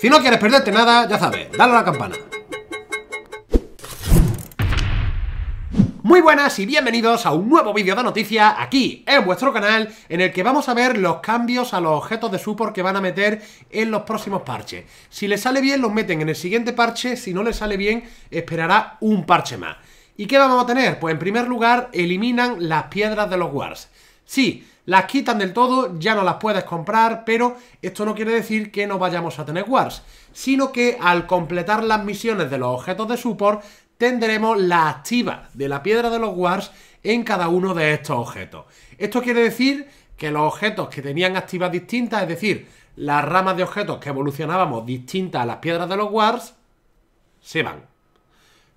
Si no quieres perderte nada, ya sabes, dale a la campana. Muy buenas y bienvenidos a un nuevo vídeo de noticias aquí en vuestro canal en el que vamos a ver los cambios a los objetos de support que van a meter en los próximos parches. Si les sale bien los meten en el siguiente parche, si no les sale bien esperará un parche más. ¿Y qué vamos a tener? Pues en primer lugar eliminan las piedras de los wars. Sí, las quitan del todo, ya no las puedes comprar, pero esto no quiere decir que no vayamos a tener wars, sino que al completar las misiones de los objetos de support, tendremos la activa de la piedra de los wars en cada uno de estos objetos. Esto quiere decir que los objetos que tenían activas distintas, es decir, las ramas de objetos que evolucionábamos distintas a las piedras de los wars, se van.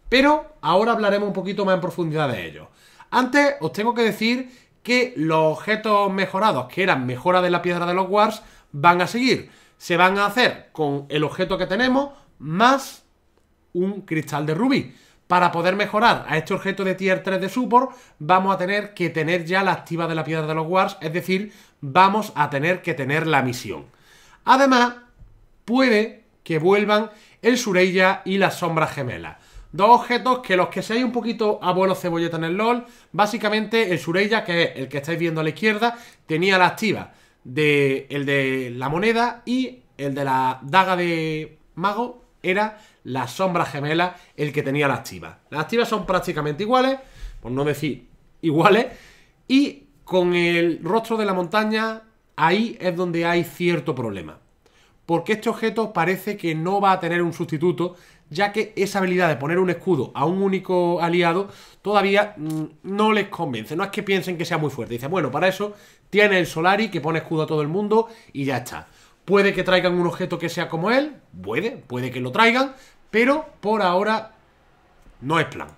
Pero ahora hablaremos un poquito más en profundidad de ello. Antes os tengo que decir que los objetos mejorados, que eran mejora de la piedra de los Wars, van a seguir. Se van a hacer con el objeto que tenemos más un cristal de rubí. Para poder mejorar a este objeto de tier 3 de support, vamos a tener que tener ya la activa de la piedra de los Wars, es decir, vamos a tener que tener la misión. Además, puede que vuelvan el Sureya y las sombras gemelas. Dos objetos que los que seáis un poquito abuelo cebolleta en el LoL, básicamente el Sureya, que es el que estáis viendo a la izquierda, tenía la activa de el de la moneda y el de la daga de mago era la sombra gemela el que tenía la activa. Las activas son prácticamente iguales, por no decir iguales, y con el rostro de la montaña ahí es donde hay cierto problema. Porque este objeto parece que no va a tener un sustituto ya que esa habilidad de poner un escudo a un único aliado todavía mm, no les convence. No es que piensen que sea muy fuerte. Dicen, bueno, para eso tiene el Solari que pone escudo a todo el mundo y ya está. Puede que traigan un objeto que sea como él, puede, puede que lo traigan, pero por ahora no es plan.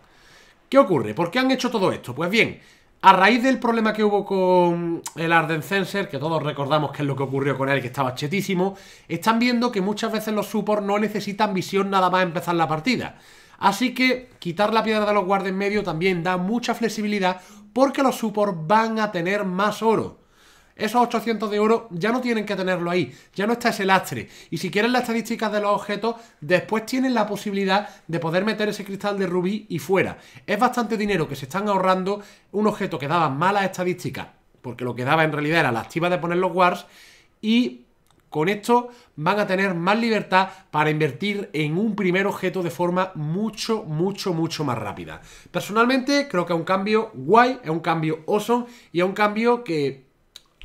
¿Qué ocurre? ¿Por qué han hecho todo esto? Pues bien, a raíz del problema que hubo con el Arden que todos recordamos que es lo que ocurrió con él, que estaba chetísimo, están viendo que muchas veces los supports no necesitan visión nada más empezar la partida. Así que quitar la piedra de los guardias en medio también da mucha flexibilidad porque los supports van a tener más oro. Esos 800 de oro ya no tienen que tenerlo ahí, ya no está ese lastre. Y si quieren las estadísticas de los objetos, después tienen la posibilidad de poder meter ese cristal de rubí y fuera. Es bastante dinero que se están ahorrando un objeto que daba malas estadísticas, porque lo que daba en realidad era la activa de poner los wars, y con esto van a tener más libertad para invertir en un primer objeto de forma mucho, mucho, mucho más rápida. Personalmente creo que es un cambio guay, es un cambio awesome y es un cambio que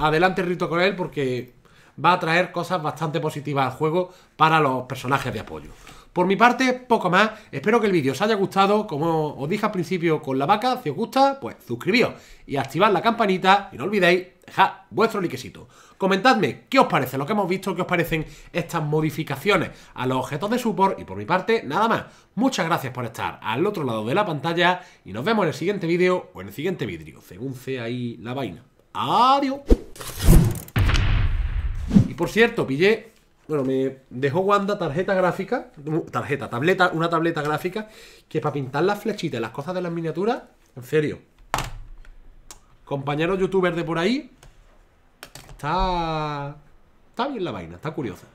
adelante Rito con él porque va a traer cosas bastante positivas al juego para los personajes de apoyo. Por mi parte, poco más. Espero que el vídeo os haya gustado. Como os dije al principio con la vaca, si os gusta, pues suscribíos y activad la campanita. Y no olvidéis dejar vuestro likecito. Comentadme qué os parece lo que hemos visto, qué os parecen estas modificaciones a los objetos de support. Y por mi parte, nada más. Muchas gracias por estar al otro lado de la pantalla y nos vemos en el siguiente vídeo o en el siguiente vidrio, según sea ahí la vaina. Adiós. Y por cierto, pillé. Bueno, me dejó Wanda tarjeta gráfica. Tarjeta, tableta, una tableta gráfica. Que para pintar las flechitas y las cosas de las miniaturas. En serio. Compañeros youtubers de por ahí. Está. Está bien la vaina, está curiosa.